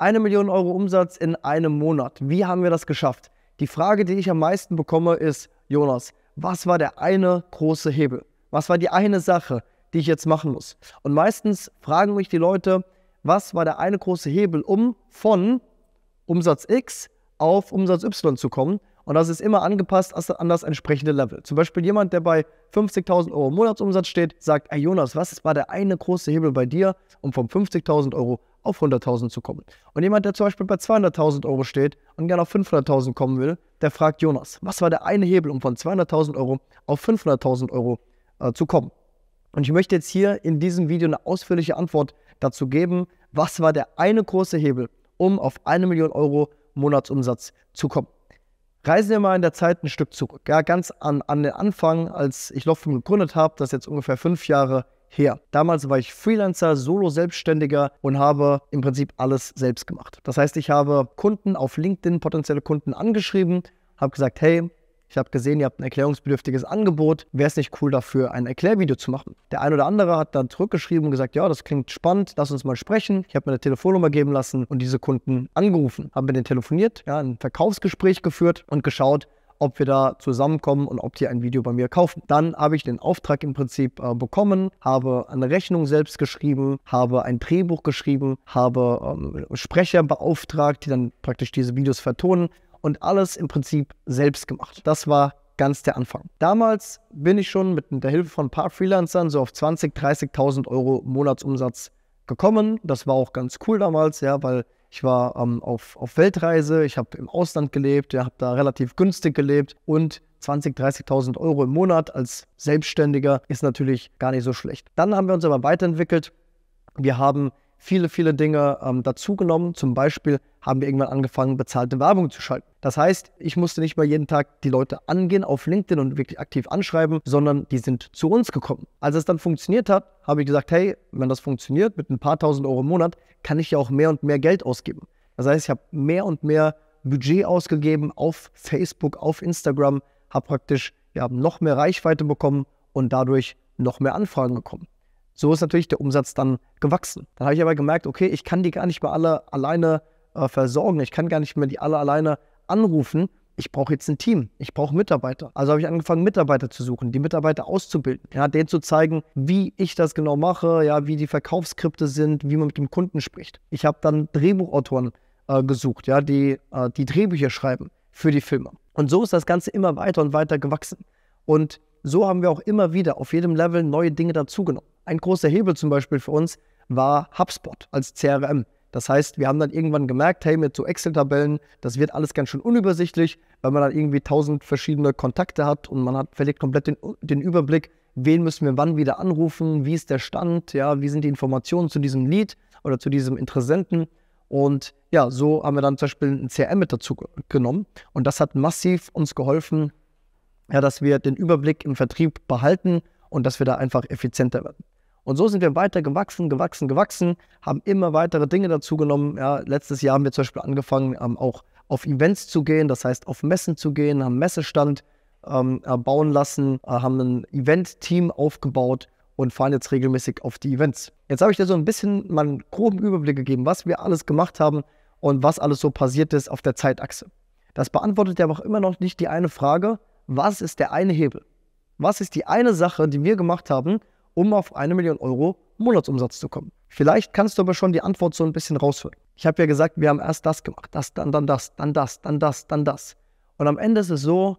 Eine Million Euro Umsatz in einem Monat. Wie haben wir das geschafft? Die Frage, die ich am meisten bekomme, ist, Jonas, was war der eine große Hebel? Was war die eine Sache, die ich jetzt machen muss? Und meistens fragen mich die Leute, was war der eine große Hebel, um von Umsatz X auf Umsatz Y zu kommen? Und das ist immer angepasst an das entsprechende Level. Zum Beispiel jemand, der bei 50.000 Euro Monatsumsatz steht, sagt, hey Jonas, was war der eine große Hebel bei dir, um von 50.000 Euro auf 100.000 zu kommen. Und jemand, der zum Beispiel bei 200.000 Euro steht und gerne auf 500.000 kommen will, der fragt Jonas, was war der eine Hebel, um von 200.000 Euro auf 500.000 Euro äh, zu kommen? Und ich möchte jetzt hier in diesem Video eine ausführliche Antwort dazu geben, was war der eine große Hebel, um auf eine Million Euro Monatsumsatz zu kommen. Reisen wir mal in der Zeit ein Stück zurück. Ja, ganz an, an den Anfang, als ich Loftfilm gegründet habe, das ist jetzt ungefähr fünf Jahre her. Damals war ich Freelancer, Solo-Selbstständiger und habe im Prinzip alles selbst gemacht. Das heißt, ich habe Kunden auf LinkedIn, potenzielle Kunden angeschrieben, habe gesagt, hey, ich habe gesehen, ihr habt ein erklärungsbedürftiges Angebot. Wäre es nicht cool, dafür ein Erklärvideo zu machen? Der ein oder andere hat dann zurückgeschrieben und gesagt, ja, das klingt spannend, lass uns mal sprechen. Ich habe mir eine Telefonnummer geben lassen und diese Kunden angerufen, Haben mit denen telefoniert, ja, ein Verkaufsgespräch geführt und geschaut, ob wir da zusammenkommen und ob die ein Video bei mir kaufen. Dann habe ich den Auftrag im Prinzip äh, bekommen, habe eine Rechnung selbst geschrieben, habe ein Drehbuch geschrieben, habe ähm, Sprecher beauftragt, die dann praktisch diese Videos vertonen und alles im Prinzip selbst gemacht. Das war ganz der Anfang. Damals bin ich schon mit der Hilfe von ein paar Freelancern so auf 20.000, 30.000 Euro Monatsumsatz gekommen. Das war auch ganz cool damals, ja, weil ich war ähm, auf, auf Weltreise, ich habe im Ausland gelebt, ich habe da relativ günstig gelebt und 20, 30.000 Euro im Monat als Selbstständiger ist natürlich gar nicht so schlecht. Dann haben wir uns aber weiterentwickelt. Wir haben viele, viele Dinge ähm, dazugenommen. Zum Beispiel haben wir irgendwann angefangen, bezahlte Werbung zu schalten. Das heißt, ich musste nicht mehr jeden Tag die Leute angehen auf LinkedIn und wirklich aktiv anschreiben, sondern die sind zu uns gekommen. Als es dann funktioniert hat, habe ich gesagt, hey, wenn das funktioniert mit ein paar tausend Euro im Monat, kann ich ja auch mehr und mehr Geld ausgeben. Das heißt, ich habe mehr und mehr Budget ausgegeben auf Facebook, auf Instagram, habe praktisch ja, noch mehr Reichweite bekommen und dadurch noch mehr Anfragen bekommen. So ist natürlich der Umsatz dann gewachsen. Dann habe ich aber gemerkt, okay, ich kann die gar nicht mehr alle alleine äh, versorgen. Ich kann gar nicht mehr die alle alleine anrufen. Ich brauche jetzt ein Team. Ich brauche Mitarbeiter. Also habe ich angefangen, Mitarbeiter zu suchen, die Mitarbeiter auszubilden. Ja, denen zu zeigen, wie ich das genau mache, ja, wie die Verkaufsskripte sind, wie man mit dem Kunden spricht. Ich habe dann Drehbuchautoren äh, gesucht, ja, die äh, die Drehbücher schreiben für die Filme. Und so ist das Ganze immer weiter und weiter gewachsen. Und so haben wir auch immer wieder auf jedem Level neue Dinge dazugenommen. Ein großer Hebel zum Beispiel für uns war HubSpot als CRM. Das heißt, wir haben dann irgendwann gemerkt, hey, mit so Excel-Tabellen, das wird alles ganz schön unübersichtlich, weil man dann irgendwie tausend verschiedene Kontakte hat und man hat, verliert komplett den, den Überblick, wen müssen wir wann wieder anrufen, wie ist der Stand, ja, wie sind die Informationen zu diesem Lead oder zu diesem Interessenten. Und ja, so haben wir dann zum Beispiel ein CRM mit dazu genommen. Und das hat massiv uns geholfen, ja, dass wir den Überblick im Vertrieb behalten und dass wir da einfach effizienter werden. Und so sind wir weiter gewachsen, gewachsen, gewachsen, haben immer weitere Dinge dazugenommen. Ja, letztes Jahr haben wir zum Beispiel angefangen, ähm, auch auf Events zu gehen, das heißt auf Messen zu gehen, haben Messestand ähm, bauen lassen, äh, haben ein Event-Team aufgebaut und fahren jetzt regelmäßig auf die Events. Jetzt habe ich dir so ein bisschen mal einen groben Überblick gegeben, was wir alles gemacht haben und was alles so passiert ist auf der Zeitachse. Das beantwortet ja aber auch immer noch nicht die eine Frage, was ist der eine Hebel? Was ist die eine Sache, die wir gemacht haben, um auf eine Million Euro Monatsumsatz zu kommen? Vielleicht kannst du aber schon die Antwort so ein bisschen raushören. Ich habe ja gesagt, wir haben erst das gemacht, das, dann, dann das, dann das, dann das, dann das. Und am Ende ist es so,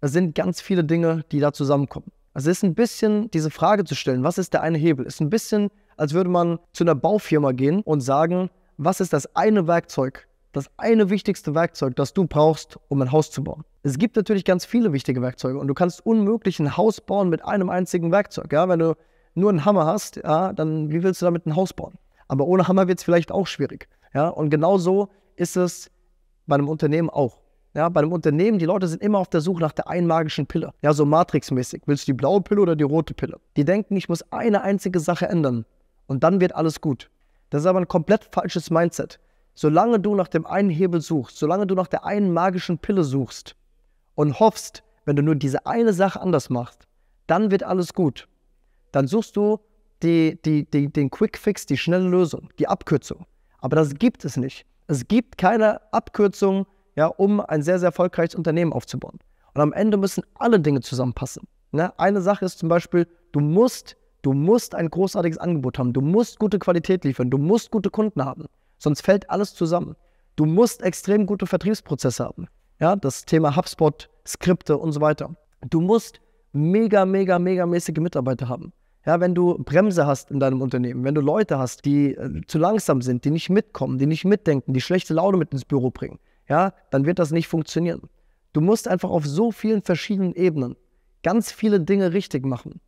es sind ganz viele Dinge, die da zusammenkommen. Also es ist ein bisschen, diese Frage zu stellen, was ist der eine Hebel, ist ein bisschen, als würde man zu einer Baufirma gehen und sagen, was ist das eine Werkzeug, das eine wichtigste Werkzeug, das du brauchst, um ein Haus zu bauen. Es gibt natürlich ganz viele wichtige Werkzeuge und du kannst unmöglich ein Haus bauen mit einem einzigen Werkzeug. Ja? Wenn du nur einen Hammer hast, ja, dann wie willst du damit ein Haus bauen? Aber ohne Hammer wird es vielleicht auch schwierig. Ja? Und genauso ist es bei einem Unternehmen auch. Ja, bei einem Unternehmen, die Leute sind immer auf der Suche nach der einen magischen Pille. Ja, so matrixmäßig. Willst du die blaue Pille oder die rote Pille? Die denken, ich muss eine einzige Sache ändern und dann wird alles gut. Das ist aber ein komplett falsches Mindset. Solange du nach dem einen Hebel suchst, solange du nach der einen magischen Pille suchst und hoffst, wenn du nur diese eine Sache anders machst, dann wird alles gut dann suchst du die, die, die, den Quick Fix, die schnelle Lösung, die Abkürzung. Aber das gibt es nicht. Es gibt keine Abkürzung, ja, um ein sehr, sehr erfolgreiches Unternehmen aufzubauen. Und am Ende müssen alle Dinge zusammenpassen. Ne? Eine Sache ist zum Beispiel, du musst, du musst ein großartiges Angebot haben, du musst gute Qualität liefern, du musst gute Kunden haben, sonst fällt alles zusammen. Du musst extrem gute Vertriebsprozesse haben. Ja, das Thema HubSpot, Skripte und so weiter. Du musst mega, mega, mega mäßige Mitarbeiter haben. Ja, wenn du Bremse hast in deinem Unternehmen, wenn du Leute hast, die äh, zu langsam sind, die nicht mitkommen, die nicht mitdenken, die schlechte Laune mit ins Büro bringen, ja, dann wird das nicht funktionieren. Du musst einfach auf so vielen verschiedenen Ebenen ganz viele Dinge richtig machen.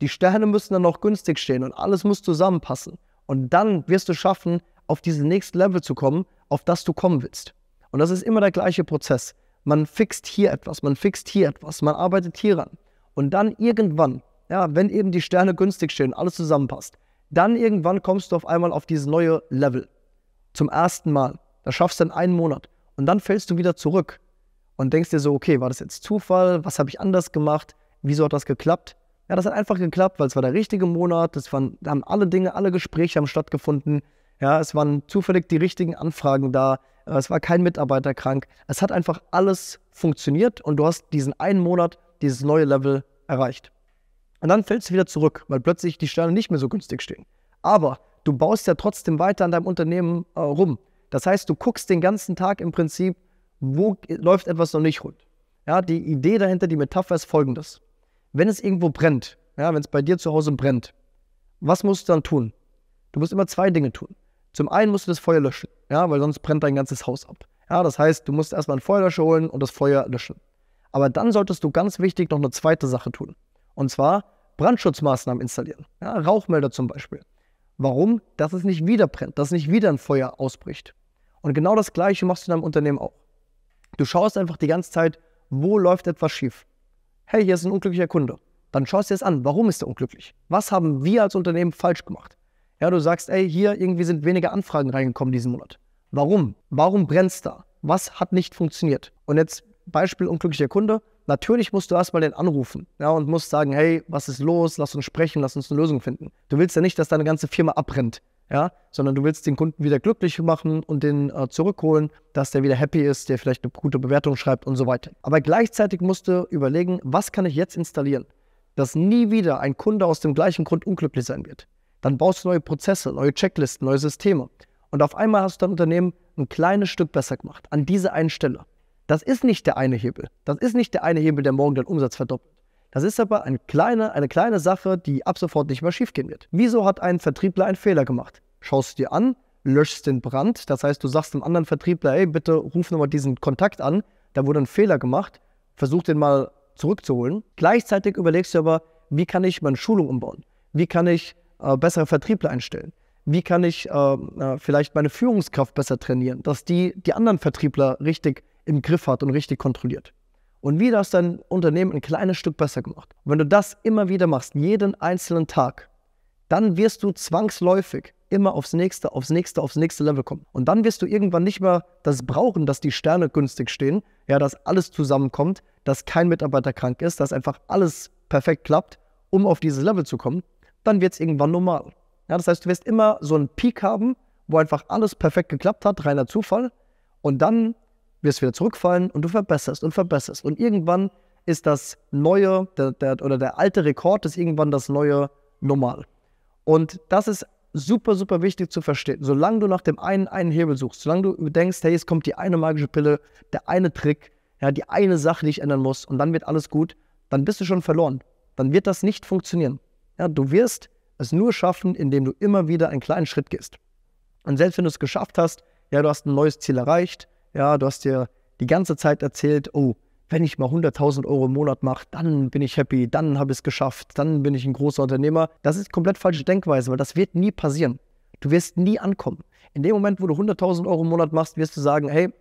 Die Sterne müssen dann noch günstig stehen und alles muss zusammenpassen. Und dann wirst du schaffen, auf dieses nächste Level zu kommen, auf das du kommen willst. Und das ist immer der gleiche Prozess. Man fixt hier etwas, man fixt hier etwas, man arbeitet hier ran. Und dann irgendwann ja, wenn eben die Sterne günstig stehen, alles zusammenpasst, dann irgendwann kommst du auf einmal auf dieses neue Level. Zum ersten Mal. Das schaffst du dann einen Monat. Und dann fällst du wieder zurück und denkst dir so, okay, war das jetzt Zufall? Was habe ich anders gemacht? Wieso hat das geklappt? Ja, das hat einfach geklappt, weil es war der richtige Monat, es waren, haben alle Dinge, alle Gespräche haben stattgefunden, ja, es waren zufällig die richtigen Anfragen da, es war kein Mitarbeiter krank. Es hat einfach alles funktioniert und du hast diesen einen Monat, dieses neue Level erreicht. Und dann fällst du wieder zurück, weil plötzlich die Sterne nicht mehr so günstig stehen. Aber du baust ja trotzdem weiter an deinem Unternehmen äh, rum. Das heißt, du guckst den ganzen Tag im Prinzip, wo läuft etwas noch nicht rund. Ja, die Idee dahinter, die Metapher ist folgendes. Wenn es irgendwo brennt, ja, wenn es bei dir zu Hause brennt, was musst du dann tun? Du musst immer zwei Dinge tun. Zum einen musst du das Feuer löschen, ja, weil sonst brennt dein ganzes Haus ab. Ja, das heißt, du musst erstmal einen Feuerlöscher holen und das Feuer löschen. Aber dann solltest du ganz wichtig noch eine zweite Sache tun. Und zwar Brandschutzmaßnahmen installieren. Ja, Rauchmelder zum Beispiel. Warum? Dass es nicht wieder brennt, dass nicht wieder ein Feuer ausbricht. Und genau das Gleiche machst du in deinem Unternehmen auch. Du schaust einfach die ganze Zeit, wo läuft etwas schief. Hey, hier ist ein unglücklicher Kunde. Dann schaust du dir das an. Warum ist er unglücklich? Was haben wir als Unternehmen falsch gemacht? Ja, du sagst, ey, hier irgendwie sind weniger Anfragen reingekommen diesen Monat. Warum? Warum brennt es da? Was hat nicht funktioniert? Und jetzt Beispiel unglücklicher Kunde. Natürlich musst du erstmal den anrufen ja, und musst sagen, hey, was ist los? Lass uns sprechen, lass uns eine Lösung finden. Du willst ja nicht, dass deine ganze Firma abbrennt, ja, sondern du willst den Kunden wieder glücklich machen und den äh, zurückholen, dass der wieder happy ist, der vielleicht eine gute Bewertung schreibt und so weiter. Aber gleichzeitig musst du überlegen, was kann ich jetzt installieren, dass nie wieder ein Kunde aus dem gleichen Grund unglücklich sein wird. Dann baust du neue Prozesse, neue Checklisten, neue Systeme. Und auf einmal hast du dein Unternehmen ein kleines Stück besser gemacht, an dieser einen Stelle. Das ist nicht der eine Hebel. Das ist nicht der eine Hebel, der morgen deinen Umsatz verdoppelt. Das ist aber eine kleine, eine kleine Sache, die ab sofort nicht mehr schiefgehen wird. Wieso hat ein Vertriebler einen Fehler gemacht? Schaust du dir an, löschst den Brand. Das heißt, du sagst dem anderen Vertriebler, hey, bitte ruf nochmal diesen Kontakt an. Da wurde ein Fehler gemacht. Versuch den mal zurückzuholen. Gleichzeitig überlegst du aber, wie kann ich meine Schulung umbauen? Wie kann ich äh, bessere Vertriebler einstellen? Wie kann ich ähm, äh, vielleicht meine Führungskraft besser trainieren, dass die die anderen Vertriebler richtig im Griff hat und richtig kontrolliert. Und wieder hast dein Unternehmen ein kleines Stück besser gemacht. wenn du das immer wieder machst, jeden einzelnen Tag, dann wirst du zwangsläufig immer aufs nächste, aufs nächste, aufs nächste Level kommen. Und dann wirst du irgendwann nicht mehr das brauchen, dass die Sterne günstig stehen, ja, dass alles zusammenkommt, dass kein Mitarbeiter krank ist, dass einfach alles perfekt klappt, um auf dieses Level zu kommen. Dann wird es irgendwann normal. Ja, das heißt, du wirst immer so einen Peak haben, wo einfach alles perfekt geklappt hat, reiner Zufall. Und dann wirst du wieder zurückfallen und du verbesserst und verbesserst. Und irgendwann ist das neue der, der, oder der alte Rekord ist irgendwann das neue Normal. Und das ist super, super wichtig zu verstehen. Solange du nach dem einen, einen Hebel suchst, solange du denkst, hey, es kommt die eine magische Pille, der eine Trick, ja, die eine Sache, die ich ändern muss und dann wird alles gut, dann bist du schon verloren. Dann wird das nicht funktionieren. Ja, du wirst es nur schaffen, indem du immer wieder einen kleinen Schritt gehst. Und selbst wenn du es geschafft hast, ja, du hast ein neues Ziel erreicht, ja, du hast dir die ganze Zeit erzählt, oh, wenn ich mal 100.000 Euro im Monat mache, dann bin ich happy, dann habe ich es geschafft, dann bin ich ein großer Unternehmer. Das ist komplett falsche Denkweise, weil das wird nie passieren. Du wirst nie ankommen. In dem Moment, wo du 100.000 Euro im Monat machst, wirst du sagen, hey,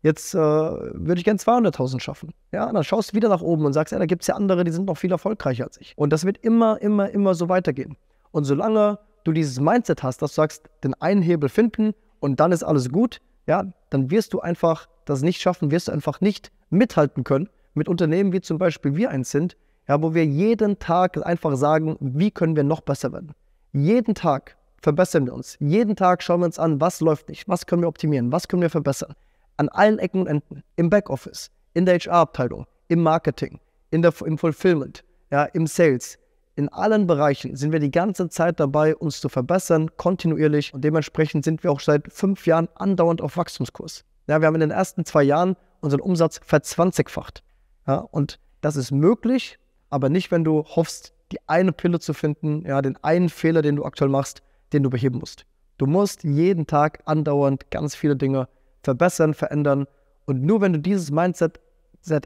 jetzt äh, würde ich gern 200.000 schaffen. Ja, dann schaust du wieder nach oben und sagst, ja, da gibt es ja andere, die sind noch viel erfolgreicher als ich. Und das wird immer, immer, immer so weitergehen. Und solange du dieses Mindset hast, dass du sagst, den einen Hebel finden und dann ist alles gut, ja, dann wirst du einfach das nicht schaffen, wirst du einfach nicht mithalten können mit Unternehmen wie zum Beispiel wir eins sind, ja, wo wir jeden Tag einfach sagen, wie können wir noch besser werden. Jeden Tag verbessern wir uns. Jeden Tag schauen wir uns an, was läuft nicht, was können wir optimieren, was können wir verbessern. An allen Ecken und Enden, im Backoffice, in der HR-Abteilung, im Marketing, in der, im Fulfillment, ja, im Sales, in allen Bereichen sind wir die ganze Zeit dabei, uns zu verbessern, kontinuierlich. Und dementsprechend sind wir auch seit fünf Jahren andauernd auf Wachstumskurs. Ja, wir haben in den ersten zwei Jahren unseren Umsatz verzwanzigfacht. Ja, und das ist möglich, aber nicht, wenn du hoffst, die eine Pille zu finden, ja, den einen Fehler, den du aktuell machst, den du beheben musst. Du musst jeden Tag andauernd ganz viele Dinge verbessern, verändern. Und nur wenn du dieses Mindset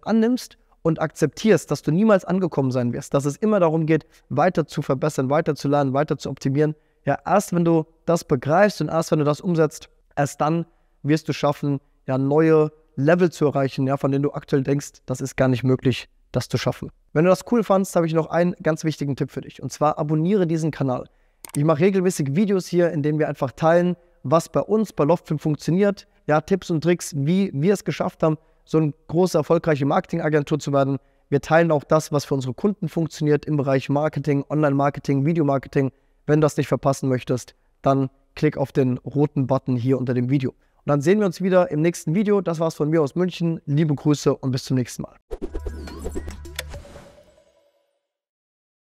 annimmst und akzeptierst, dass du niemals angekommen sein wirst, dass es immer darum geht, weiter zu verbessern, weiter zu lernen, weiter zu optimieren, ja, erst wenn du das begreifst und erst wenn du das umsetzt, erst dann wirst du schaffen, ja, neue Level zu erreichen, ja, von denen du aktuell denkst, das ist gar nicht möglich, das zu schaffen. Wenn du das cool fandst, habe ich noch einen ganz wichtigen Tipp für dich. Und zwar abonniere diesen Kanal. Ich mache regelmäßig Videos hier, in denen wir einfach teilen, was bei uns bei Loftfilm funktioniert. Ja, Tipps und Tricks, wie wir es geschafft haben, so eine große, erfolgreiche Marketingagentur zu werden. Wir teilen auch das, was für unsere Kunden funktioniert im Bereich Marketing, Online-Marketing, Videomarketing. Wenn du das nicht verpassen möchtest, dann klick auf den roten Button hier unter dem Video. Und dann sehen wir uns wieder im nächsten Video. Das war's von mir aus München. Liebe Grüße und bis zum nächsten Mal.